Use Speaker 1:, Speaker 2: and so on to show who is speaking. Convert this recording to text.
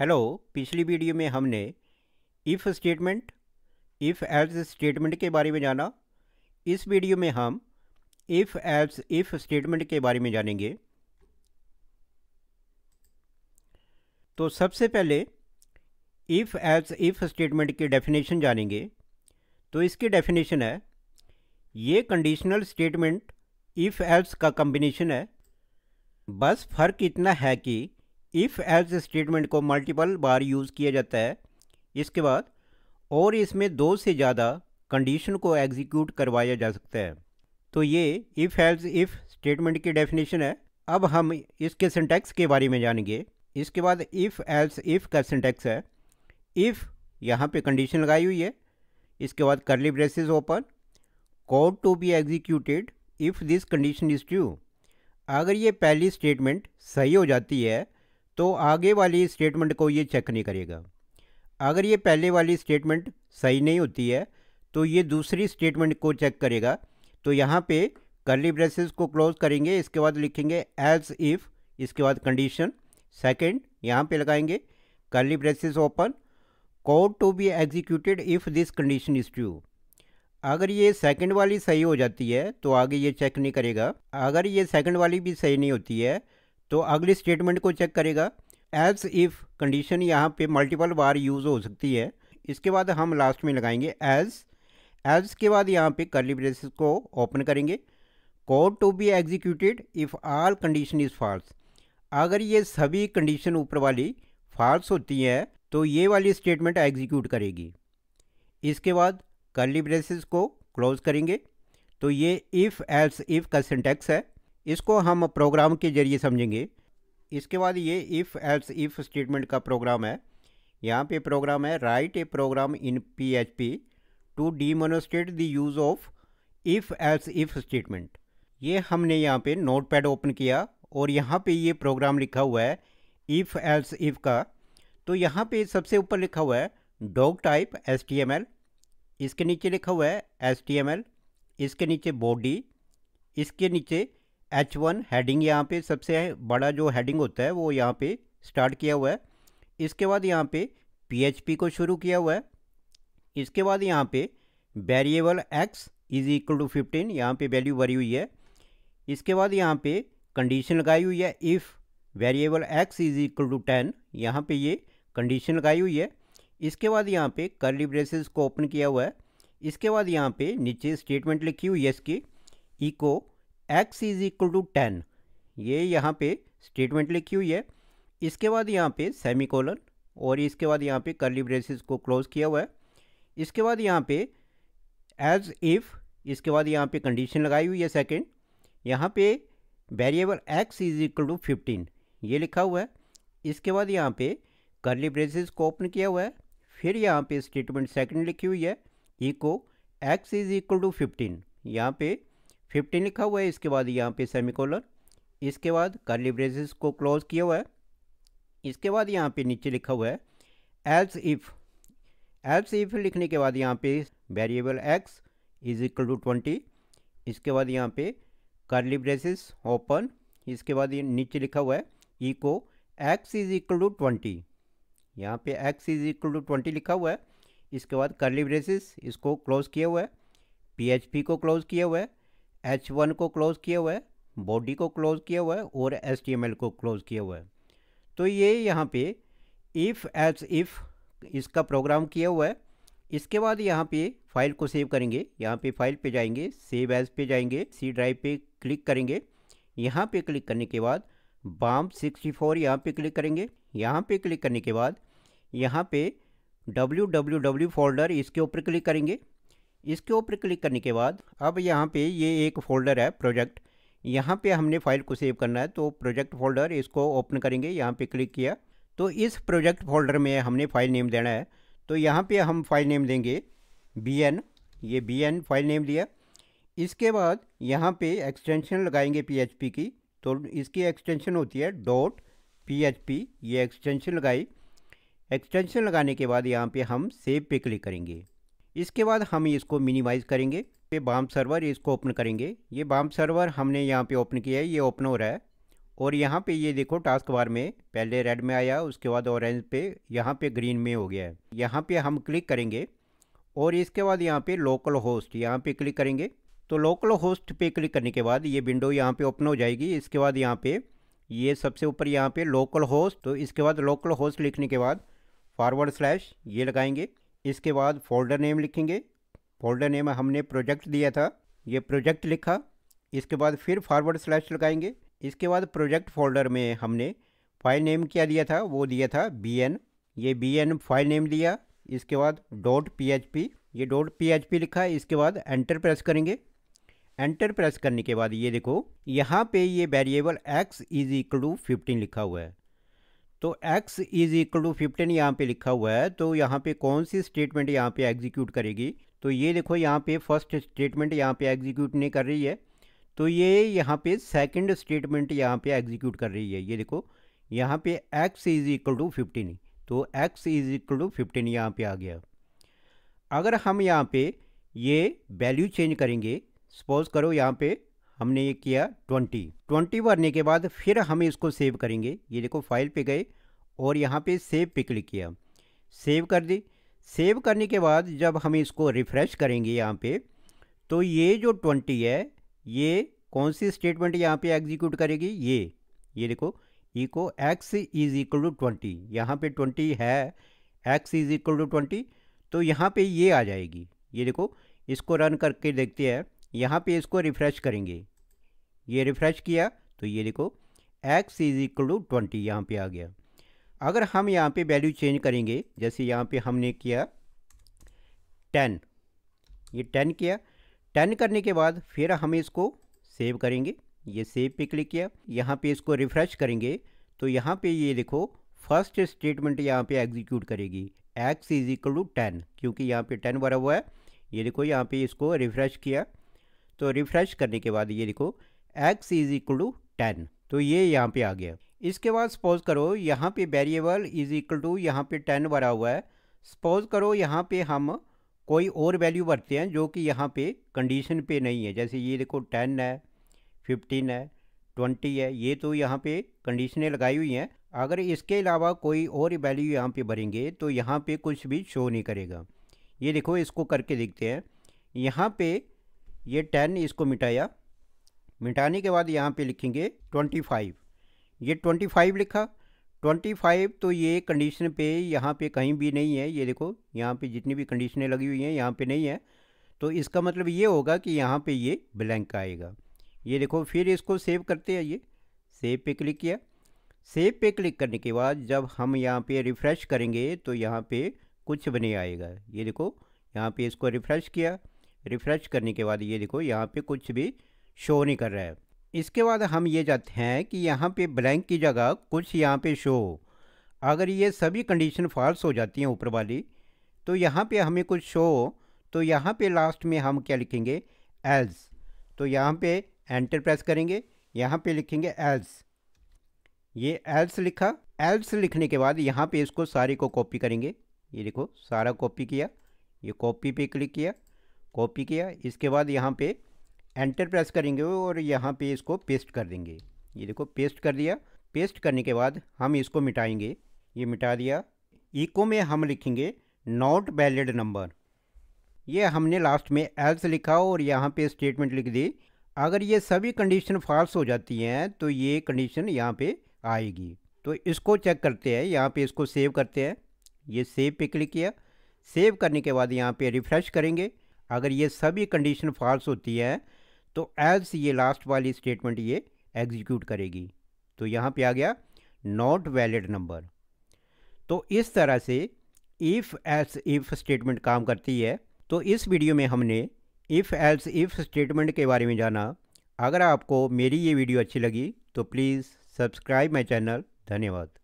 Speaker 1: hello पिछली video में हमने if statement if else statement के बारे में जाना इस वीडियो में हम इफ़ एल्स इफ़ स्टेटमेंट के बारे में जानेंगे तो सबसे पहले इफ़ एल्स इफ़ स्टेटमेंट की डेफिनेशन जानेंगे तो इसकी डेफिनेशन है ये कंडीशनल स्टेटमेंट इफ़ एल्स का कम्बिनेशन है बस फर्क इतना है कि इफ़ एल्स स्टेटमेंट को मल्टीपल बार यूज़ किया जाता है इसके बाद और इसमें दो से ज़्यादा कंडीशन को एग्जीक्यूट करवाया जा सकता है तो ये इफ़ एल्स इफ़ स्टेटमेंट की डेफिनेशन है अब हम इसके सिंटैक्स के बारे में जानेंगे इसके बाद इफ़ एल्स इफ़ का सिंटैक्स है इफ़ यहाँ पे कंडीशन लगाई हुई है इसके बाद curly braces open code to be executed if this condition is true अगर ये पहली स्टेटमेंट सही हो जाती है तो आगे वाली स्टेटमेंट को ये चेक नहीं करेगा अगर ये पहले वाली स्टेटमेंट सही नहीं होती है तो ये दूसरी स्टेटमेंट को चेक करेगा तो यहाँ पे करली ब्रेसेस को क्लोज करेंगे इसके बाद लिखेंगे एज इफ़ इसके बाद कंडीशन सेकंड यहाँ पे लगाएंगे curly braces open code to be executed if this condition is true अगर ये सेकंड वाली सही हो जाती है तो आगे ये चेक नहीं करेगा अगर ये सेकंड वाली भी सही नहीं होती है तो अगली स्टेटमेंट को चेक करेगा एज इफ़ कंडीशन यहाँ पे मल्टीपल बार यूज़ हो सकती है इसके बाद हम लास्ट में लगाएंगे एज एज के बाद यहाँ पे करली ब्रेसिस को ओपन करेंगे code to be executed if all condition is false अगर ये सभी कंडीशन ऊपर वाली फॉल्स होती है तो ये वाली स्टेटमेंट एग्जीक्यूट करेगी इसके बाद करली ब्रेसिस को क्लोज करेंगे तो ये इफ़ एल्स इफ़ का सिंटेक्स है इसको हम प्रोग्राम के ज़रिए समझेंगे इसके बाद ये इफ़ एल्स इफ़ स्टेटमेंट का प्रोग्राम है यहाँ पे प्रोग्राम है write a program in P H P to demonstrate the use of if else if statement ये हमने यहाँ पे नोट पैड ओपन किया और यहाँ पे ये प्रोग्राम लिखा हुआ है इफ़ एल्स इफ़ का तो यहाँ पे सबसे ऊपर लिखा हुआ है doctype S T M L इसके नीचे लिखा हुआ है एस टी एम एल इसके नीचे बॉडी इसके नीचे एच वन हेडिंग यहाँ पे सबसे बड़ा जो हेडिंग होता है वो यहाँ पे स्टार्ट किया हुआ है इसके बाद यहाँ पे पी को शुरू किया हुआ है इसके बाद यहाँ पे variable x is equal to fifteen यहाँ पे वैल्यू भरी हुई है इसके बाद यहाँ पे कंडीशन लगाई हुई है if variable x is equal to ten यहाँ पे ये कंडीशन लगाई हुई है इसके बाद यहाँ पे करली ब्रेसेस को ओपन किया हुआ है इसके बाद यहाँ पे नीचे स्टेटमेंट लिखी हुई है इसकी echo x is equal to ten ये यहाँ पे स्टेटमेंट लिखी हुई है इसके बाद यहाँ पे सेमी कॉलन और इसके बाद यहाँ पे करली ब्रेसिस को क्लोज किया हुआ है इसके बाद यहाँ पे एज इफ़ इसके बाद यहाँ पे कंडीशन लगाई हुई है सेकेंड यहाँ पे variable x is equal to fifteen ये लिखा हुआ है इसके बाद यहाँ पे करली ब्रेसिस को ओपन किया हुआ है फिर यहाँ पे स्टेटमेंट सेकेंड लिखी हुई है echo x is equal to fifteen यहाँ पे फिफ्टीन लिखा हुआ है इसके बाद यहाँ पे सेमिकोलर इसके बाद कर्ली ब्रेजेस को क्लोज किया हुआ है इसके बाद यहाँ पे नीचे लिखा हुआ है एल्स इफ एल्स इफ लिखने के बाद यहाँ पे variable x is equal to twenty इसके बाद यहाँ पे करली ब्रेसिस ओपन इसके बाद नीचे लिखा हुआ है ई को x is equal to twenty यहाँ पे x is equal to twenty लिखा हुआ है इसके बाद करली ब्रेसिस इसको क्लोज किया हुआ है पी एच पी को क्लोज किया हुआ है एच वन को क्लोज़ किया हुआ है बॉडी को क्लोज़ किया हुआ है और एस टी एम एल को क्लोज़ किया हुआ है तो ये यहाँ पे इफ़ एज इफ़ इसका प्रोग्राम किया हुआ है इसके बाद यहाँ पे फाइल को सेव करेंगे यहाँ पे फाइल पे जाएंगे सेव एज पे जाएंगे सी ड्राइव पे क्लिक करेंगे यहाँ पे क्लिक करने के बाद बाम 64 फोर यहाँ पर क्लिक करेंगे यहाँ पे क्लिक करने के बाद यहाँ पे डब्ल्यू फोल्डर इसके ऊपर क्लिक करेंगे इसके ऊपर क्लिक करने के बाद अब यहाँ पे ये एक फ़ोल्डर है प्रोजेक्ट यहाँ पे हमने फाइल को सेव करना है तो प्रोजेक्ट फोल्डर इसको ओपन करेंगे यहाँ पे क्लिक किया तो इस प्रोजेक्ट फोल्डर में हमने फ़ाइल नेम देना है तो यहाँ पे हम फाइल नेम देंगे बी एन ये बी एन फाइल नेम लिया इसके बाद यहाँ पे एक्सटेंशन लगाएंगे पी की तो इसकी एक्सटेंशन होती है डॉट पी ये एक्सटेंशन लगाई एक्सटेंशन लगाने के बाद यहाँ पे हम सेव पे क्लिक करेंगे इसके बाद हम इसको मिनिमाइज़ करेंगे पे बाम सर्वर इसको ओपन करेंगे ये बाम सर्वर हमने यहाँ पे ओपन किया है ये ओपन हो रहा है और यहाँ पे ये देखो टास्क बार में पहले रेड में आया उसके बाद ऑरेंज पे यहाँ पे ग्रीन में हो गया है यहाँ पे हम क्लिक करेंगे और इसके बाद यहाँ पे लोकल होस्ट यहाँ पे क्लिक करेंगे तो लोकल होस्ट पे क्लिक करने के बाद ये विंडो यहाँ पे ओपन हो जाएगी इसके बाद यहाँ पे ये सबसे ऊपर यहाँ पे लोकल होस्ट तो इसके बाद लोकल होस्ट लिखने के बाद फॉरवर्ड स्लैश ये लगाएंगे इसके बाद फोल्डर नेम लिखेंगे फोल्डर नेम हमने प्रोजेक्ट दिया था ये प्रोजेक्ट लिखा इसके बाद फिर फॉरवर्ड स्लैश लगाएंगे इसके बाद प्रोजेक्ट फोल्डर में हमने फाइल नेम क्या दिया था वो दिया था बी एन ये बी एन फाइल नेम दिया इसके बाद डॉट पी एच पी ये डॉट पी एच पी लिखा इसके बाद एंटर प्रेस करेंगे एंटर प्रेस करने के बाद ये देखो यहाँ पे ये variable x is equal to fifteen लिखा हुआ है तो x is equal to fifteen यहाँ पे लिखा हुआ है तो यहाँ पे कौन सी स्टेटमेंट यहाँ पे एग्जीक्यूट करेगी तो ये देखो यहाँ पे फर्स्ट स्टेटमेंट यहाँ पे एग्जीक्यूट नहीं कर रही है तो ये यहाँ पे सेकंड स्टेटमेंट यहाँ पे एग्जीक्यूट कर रही है ये देखो यहाँ पे x is equal to fifteen तो x is equal to fifteen यहाँ पे आ गया अगर हम यहाँ पे ये वैल्यू चेंज करेंगे सपोज करो यहाँ पे हमने ये किया ट्वेंटी ट्वेंटी भरने के बाद फिर हम इसको सेव करेंगे ये देखो फाइल पे गए और यहाँ पे सेव पे क्लिक किया सेव कर दी सेव करने के बाद जब हम इसको रिफ़्रेश करेंगे यहाँ पे तो ये जो ट्वेंटी है ये कौन सी स्टेटमेंट यहाँ पे एग्जीक्यूट करेगी ये ये देखो echo x is equal to twenty यहाँ पर ट्वेंटी है x is equal to twenty तो यहाँ पे ये आ जाएगी ये देखो इसको रन करके देखते हैं यहाँ पे इसको रिफ़्रेश करेंगे ये रिफ़्रेश किया तो ये देखो x is equal to twenty यहाँ पर आ गया अगर हम यहाँ पे वैल्यू चेंज करेंगे जैसे यहाँ पे हमने किया टेन ये टेन किया टेन करने के बाद फिर हम इसको सेव करेंगे ये सेव पे क्लिक किया यहाँ पे इसको रिफ़्रेश करेंगे तो यहाँ पे ये देखो फर्स्ट स्टेटमेंट यहाँ पे एग्जीक्यूट करेगी x is equal to ten क्योंकि यहाँ पे टेन भरा हुआ है ये देखो यहाँ पे इसको रिफ़्रेश किया तो रिफ्रेश करने के बाद ये देखो x is equal to ten तो ये यहाँ पे आ गया इसके बाद सपोज करो यहाँ पे वेरिएबल इज इक्वल टू यहाँ पे टेन भरा हुआ है सपोज करो यहाँ पे हम कोई और वैल्यू भरते हैं जो कि यहाँ पे कंडीशन पे नहीं है जैसे ये देखो टेन है फिफ्टीन है ट्वेंटी है ये तो यहाँ पे कंडीशनें लगाई हुई हैं अगर इसके अलावा कोई और वैल्यू यहाँ पे भरेंगे तो यहाँ पे कुछ भी शो नहीं करेगा ये देखो इसको करके देखते हैं यहाँ पे ये टेन इसको मिटाया मिटाने के बाद यहाँ पे लिखेंगे ट्वेंटी फाइव ये ट्वेंटी फाइव लिखा ट्वेंटी फाइव तो ये कंडीशन पे यहाँ पे कहीं भी नहीं है ये देखो यहाँ पे जितनी भी कंडीशनें लगी हुई हैं यहाँ पे नहीं है तो इसका मतलब ये होगा कि यहाँ पे ये ब्लैंक आएगा ये देखो फिर इसको सेव करते हैं ये सेव पे क्लिक किया सेव पे क्लिक करने के बाद जब हम यहाँ पे रिफ़्रेश करेंगे तो यहाँ पे कुछ बने आएगा ये देखो यहाँ पे इसको रिफ़्रेश किया रिफ़्रेश करने के बाद ये देखो यहाँ पे कुछ भी शो नहीं कर रहा है इसके बाद हम ये जाते हैं कि यहाँ पे ब्लैंक की जगह कुछ यहाँ पे शो अगर ये सभी कंडीशन फॉल्स हो जाती हैं ऊपर वाली तो यहाँ पे हमें कुछ शो तो यहाँ पे लास्ट में हम क्या लिखेंगे एल्स तो यहाँ पे एंटर प्रेस करेंगे यहाँ पे लिखेंगे एल्स ये एल्स लिखा एल्स लिखने के बाद यहाँ पे इसको सारे को कॉपी करेंगे ये देखो सारा कॉपी किया ये कॉपी पे क्लिक किया कॉपी किया इसके बाद यहाँ पे एंटर प्रेस करेंगे और यहाँ पे इसको पेस्ट कर देंगे ये देखो पेस्ट कर दिया पेस्ट करने के बाद हम इसको मिटाएंगे ये मिटा दिया इको में हम लिखेंगे नॉट वैलिड नंबर ये हमने लास्ट में एल्स लिखा और यहाँ पे स्टेटमेंट लिख दी अगर ये सभी कंडीशन फॉल्स हो जाती हैं तो ये कंडीशन यहाँ पे आएगी तो इसको चेक करते हैं यहाँ पे इसको सेव करते हैं ये सेव पे क्लिक किया सेव करने के बाद यहाँ पे रिफ़्रेश करेंगे अगर ये सभी कंडीशन फॉल्स होती है तो एल्स ये लास्ट वाली स्टेटमेंट ये एग्जीक्यूट करेगी तो यहाँ पे आ गया नॉट वैलिड नंबर तो इस तरह से इफ़ एल्स इफ़ स्टेटमेंट काम करती है तो इस वीडियो में हमने इफ़ एल्स इफ़ स्टेटमेंट के बारे में जाना अगर आपको मेरी ये वीडियो अच्छी लगी तो प्लीज़ सब्सक्राइब माई चैनल धन्यवाद